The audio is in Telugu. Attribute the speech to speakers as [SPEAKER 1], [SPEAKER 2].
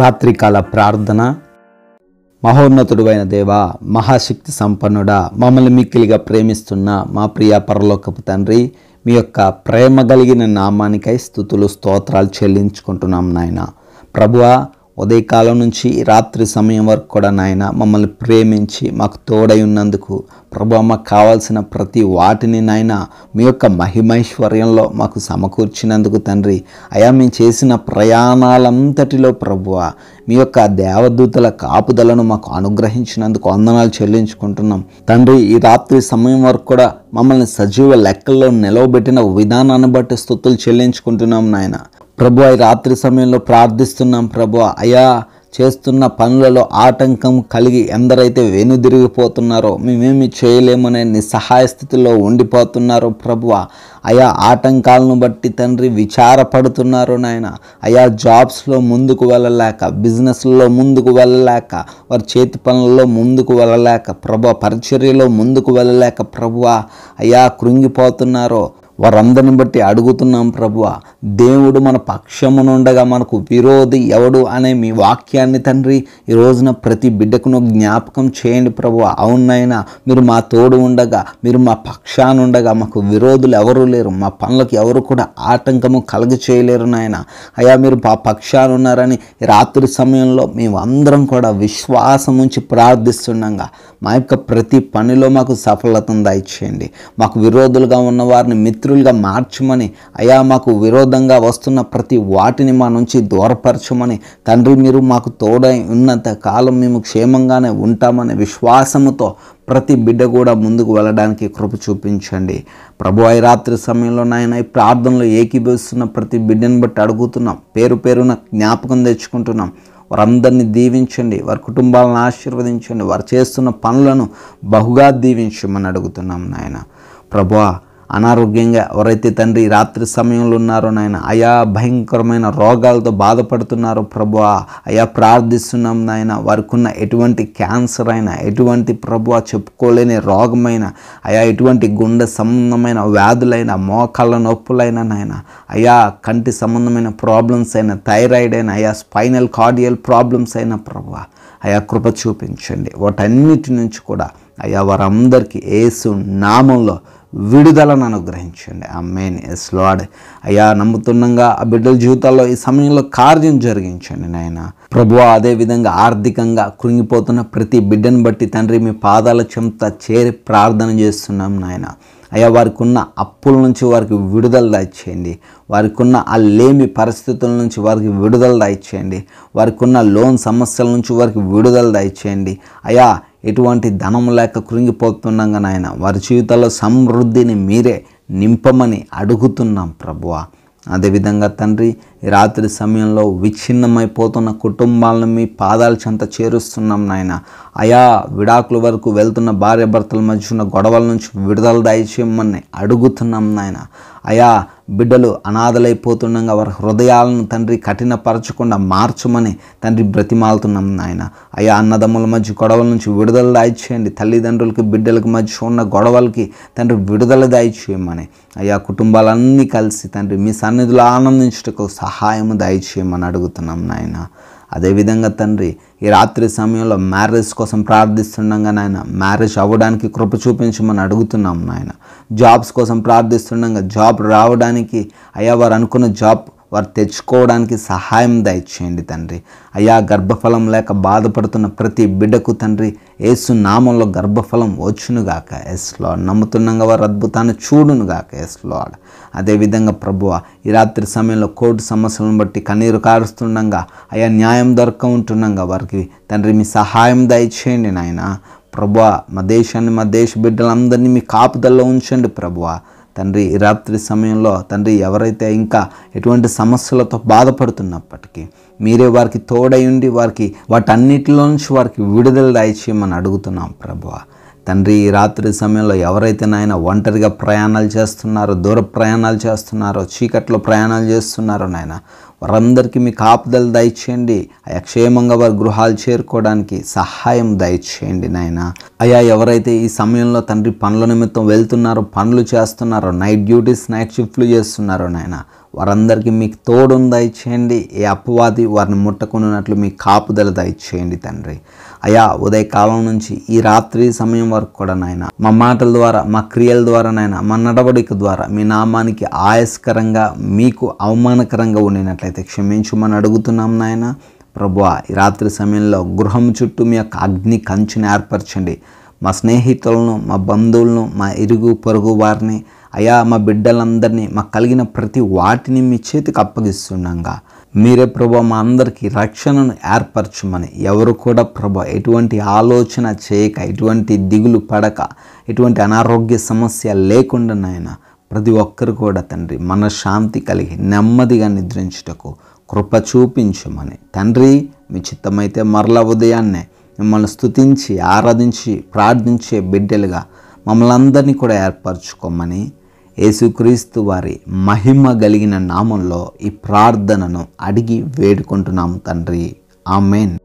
[SPEAKER 1] రాత్రికాల ప్రార్థన అయిన దేవ మహాశక్తి సంపన్నుడా మమ్మల్ని మిక్కిలిగా ప్రేమిస్తున్న మా ప్రియ పరలోకపు తండ్రి మీ యొక్క ప్రేమ కలిగిన నామానికై స్థుతులు స్తోత్రాలు చెల్లించుకుంటున్నాం నాయన ప్రభువా ఉదయకాలం నుంచి రాత్రి సమయం వరకు కూడా నాయన మమ్మల్ని ప్రేమించి మాకు తోడై ఉన్నందుకు ప్రభు మాకు కావాల్సిన ప్రతి వాటిని నాయన మీ యొక్క మహిమైశ్వర్యంలో మాకు సమకూర్చినందుకు తండ్రి అయా మేము చేసిన ప్రయాణాలంతటిలో ప్రభువ మీ యొక్క దేవదూతల కాపుదలను మాకు అనుగ్రహించినందుకు వందనాలు చెల్లించుకుంటున్నాం తండ్రి ఈ రాత్రి సమయం వరకు కూడా మమ్మల్ని సజీవ లెక్కల్లో నిలవబెట్టిన విధానాన్ని బట్టి స్థుతులు చెల్లించుకుంటున్నాం నాయన ప్రభు రాత్రి సమయంలో ప్రార్థిస్తున్నాం ప్రభు అయా చేస్తున్న పనులలో ఆటంకం కలిగి ఎందరైతే వెనుదిరిగిపోతున్నారో మేమేమి చేయలేమనే నిస్సహాయ స్థితిలో ఉండిపోతున్నారో ప్రభువ అయా ఆటంకాలను బట్టి తండ్రి విచారపడుతున్నారు నాయన అయా జాబ్స్లో ముందుకు వెళ్ళలేక బిజినెస్లో ముందుకు వెళ్ళలేక వారి చేతి పనులలో ముందుకు వెళ్ళలేక ప్రభు పరిచర్యలో ముందుకు వెళ్ళలేక ప్రభువ అయా కృంగిపోతున్నారో వారందరిని బట్టి అడుగుతున్నాం ప్రభువ దేవుడు మన పక్షమునుండగా మనకు విరోధి ఎవడు అనే మీ వాక్యాన్ని తండ్రి ఈ రోజున ప్రతి బిడ్డకును జ్ఞాపకం చేయండి ప్రభు అవునైనా మీరు మా తోడు ఉండగా మీరు మా పక్షానుండగా మాకు విరోధులు ఎవరు లేరు మా పనులకు ఎవరు కూడా ఆటంకము కలుగ చేయలేరు నాయన అయ్యా మీరు మా పక్షానున్నారని రాత్రి సమయంలో మేమందరం కూడా విశ్వాసం ఉంచి ప్రార్థిస్తుండగా మా యొక్క ప్రతి పనిలో మాకు సఫలతను దయచేయండి మాకు విరోధులుగా ఉన్న వారిని మిత్రులు శత్రువులుగా మార్చమని అయా మాకు విరోధంగా వస్తున్న ప్రతి వాటిని మా నుంచి దూరపరచమని తండ్రి మీరు మాకు తోడై ఉన్నంత కాలం మేము క్షేమంగానే ఉంటామనే విశ్వాసముతో ప్రతి బిడ్డ కూడా ముందుకు వెళ్ళడానికి కృప చూపించండి ప్రభు ఈ రాత్రి సమయంలో నాయన ఈ ప్రార్థనలో ఏకీభవిస్తున్న ప్రతి బిడ్డను బట్టి అడుగుతున్నాం పేరు పేరున జ్ఞాపకం తెచ్చుకుంటున్నాం వారందరినీ దీవించండి వారి కుటుంబాలను ఆశీర్వదించండి వారు చేస్తున్న పనులను బహుగా దీవించమని అడుగుతున్నాం నాయన ప్రభా అనారోగ్యంగా ఎవరైతే తండ్రి రాత్రి సమయంలో ఉన్నారో నాయన అయా భయంకరమైన రోగాలతో బాధపడుతున్నారో ప్రభు అయా ప్రార్థిస్తున్నాం నాయన వారికి ఉన్న ఎటువంటి క్యాన్సర్ అయినా ఎటువంటి ప్రభు చెప్పుకోలేని రోగమైన అయా ఎటువంటి గుండె సంబంధమైన వ్యాధులైన మోకాళ్ళ నొప్పులైనా నాయన అయా కంటి సంబంధమైన ప్రాబ్లమ్స్ అయినా థైరాయిడ్ అయినా అయా స్పైనల్ కార్డియల్ ప్రాబ్లమ్స్ అయినా ప్రభు అయా కృప చూపించండి వాటన్నిటి నుంచి కూడా అయ్యా వారందరికీ ఏసు నామంలో విడుదలను అనుగ్రహించండి ఆ మెయిన్ ఎస్ లాడ్ అయ్యా నమ్ముతుండగా ఆ బిడ్డల జీవితాల్లో ఈ సమయంలో కార్యం జరిగించండి నాయన ప్రభు విధంగా ఆర్థికంగా కృంగిపోతున్న ప్రతి బిడ్డను బట్టి తండ్రి మీ పాదాల చెంత చేరి ప్రార్థన చేస్తున్నాం నాయన అయ్యా వారికి ఉన్న అప్పుల నుంచి వారికి విడుదల దాయిచేయండి వారికి ఉన్న ఆ లేమి పరిస్థితుల నుంచి వారికి విడుదల దాయిచేయండి వారికి ఉన్న లోన్ సమస్యల నుంచి వారికి విడుదల దాయిచేయండి అయ్యా ఎటువంటి ధనం లేక కృంగిపోతున్నాం కానీ ఆయన వారి జీవితాల్లో సమృద్ధిని మీరే నింపమని అడుగుతున్నాం ప్రభువ అదేవిధంగా తండ్రి రాత్రి సమయంలో విచ్ఛిన్నమైపోతున్న కుటుంబాలను మీ పాదాల చెంత చేరుస్తున్నాం నాయన అయా విడాకుల వరకు వెళ్తున్న భార్య భర్తల మధ్య ఉన్న గొడవల నుంచి విడుదల దయచేయమని అడుగుతున్నాం నాయన అయా బిడ్డలు అనాథలైపోతుండగా వారి హృదయాలను తండ్రి కఠినపరచకుండా మార్చమని తండ్రి బ్రతిమాలుతున్నాం నాయన అయా అన్నదమ్ముల మధ్య గొడవల నుంచి విడుదల దాయిచేయండి తల్లిదండ్రులకి బిడ్డలకి మధ్య ఉన్న గొడవలకి తండ్రి విడుదల దాయిచేయమని అయ్యా కుటుంబాలన్నీ కలిసి తండ్రి మీ సన్నిధిలో ఆనందించుటకు సహాయం దాయిచేయమని అడుగుతున్నాం నాయన అదేవిధంగా తండ్రి ఈ రాత్రి సమయంలో మ్యారేజ్ కోసం ప్రార్థిస్తుండగా నాయన మ్యారేజ్ అవ్వడానికి కృప చూపించమని అడుగుతున్నాం నాయన జాబ్స్ కోసం ప్రార్థిస్తుండగా జాబ్ రావడానికి అయ్యా వారు అనుకున్న జాబ్ వారు తెచ్చుకోవడానికి సహాయం దయచేయండి తండ్రి అయ్యా గర్భఫలం లేక బాధపడుతున్న ప్రతి బిడ్డకు తండ్రి ఏసు నామంలో గర్భఫలం వచ్చునుగాక ఎస్లో నమ్ముతున్నాగా వారు అద్భుతాన్ని చూడునుగాక ఎస్లో అదేవిధంగా ప్రభువ ఈ రాత్రి సమయంలో కోర్టు సమస్యలను బట్టి కన్నీరు కారుస్తుండగా అయా న్యాయం దొరక ఉంటుండగా వారికి తండ్రి మీ సహాయం దయచేయండి నాయన ప్రభు మా దేశాన్ని మా దేశ బిడ్డలందరినీ మీ కాపుదల్లో ఉంచండి ప్రభువా తండ్రి రాత్రి సమయంలో తండ్రి ఎవరైతే ఇంకా ఎటువంటి సమస్యలతో బాధపడుతున్నప్పటికీ మీరే వారికి తోడై ఉండి వారికి వాటన్నిటిలో నుంచి వారికి విడుదల దాయిచేయమని అడుగుతున్నాం ప్రభువా తండ్రి ఈ రాత్రి సమయంలో ఎవరైతే నాయన ఒంటరిగా ప్రయాణాలు చేస్తున్నారో దూర ప్రయాణాలు చేస్తున్నారో చీకట్లో ప్రయాణాలు చేస్తున్నారో నాయన వారందరికీ మీ కాపుదలు దయచేయండి అయా క్షేమంగా వారి గృహాలు చేరుకోవడానికి సహాయం దయచేయండి నాయన అయా ఎవరైతే ఈ సమయంలో తండ్రి పనుల నిమిత్తం వెళ్తున్నారో పనులు చేస్తున్నారో నైట్ డ్యూటీస్ నైట్ షిఫ్ట్లు చేస్తున్నారో నాయన వారందరికీ మీకు తోడును దయచేయండి ఏ అపవాది వారిని ముట్టకున్నట్లు మీ కాపుదల దయచేయండి తండ్రి అయా ఉదయకాలం నుంచి ఈ రాత్రి సమయం వరకు కూడా నాయన మా మాటల ద్వారా మా క్రియల ద్వారా నాయన మా నడవడిక ద్వారా మీ నామానికి ఆయస్కరంగా మీకు అవమానకరంగా ఉండినట్లయితే క్షమించమని అడుగుతున్నాం నాయన ప్రభు ఈ రాత్రి సమయంలో గృహం చుట్టూ మీ యొక్క అగ్ని కంచుని ఏర్పరచండి మా స్నేహితులను మా బంధువులను మా ఇరుగు పొరుగు వారిని అయా మా బిడ్డలందరినీ మాకు కలిగిన ప్రతి వాటిని మీ చేతికి అప్పగిస్తుండగా మీరే ప్రభా మా అందరికీ రక్షణను ఏర్పరచమని ఎవరు కూడా ప్రభా ఎటువంటి ఆలోచన చేయక ఎటువంటి దిగులు పడక ఎటువంటి అనారోగ్య సమస్య లేకుండా నాయన ప్రతి ఒక్కరు కూడా తండ్రి మనశ్శాంతి కలిగి నెమ్మదిగా నిద్రించుటకు కృప చూపించమని తండ్రి మీ చిత్తమైతే మరల ఉదయాన్నే మిమ్మల్ని స్థుతించి ఆరాధించి ప్రార్థించే బిడ్డలుగా మమ్మల్ని అందరినీ కూడా ఏర్పరచుకోమని యేసుక్రీస్తు వారి మహిమ కలిగిన నామంలో ఈ ప్రార్థనను అడిగి వేడుకుంటున్నాము తండ్రి ఆమెన్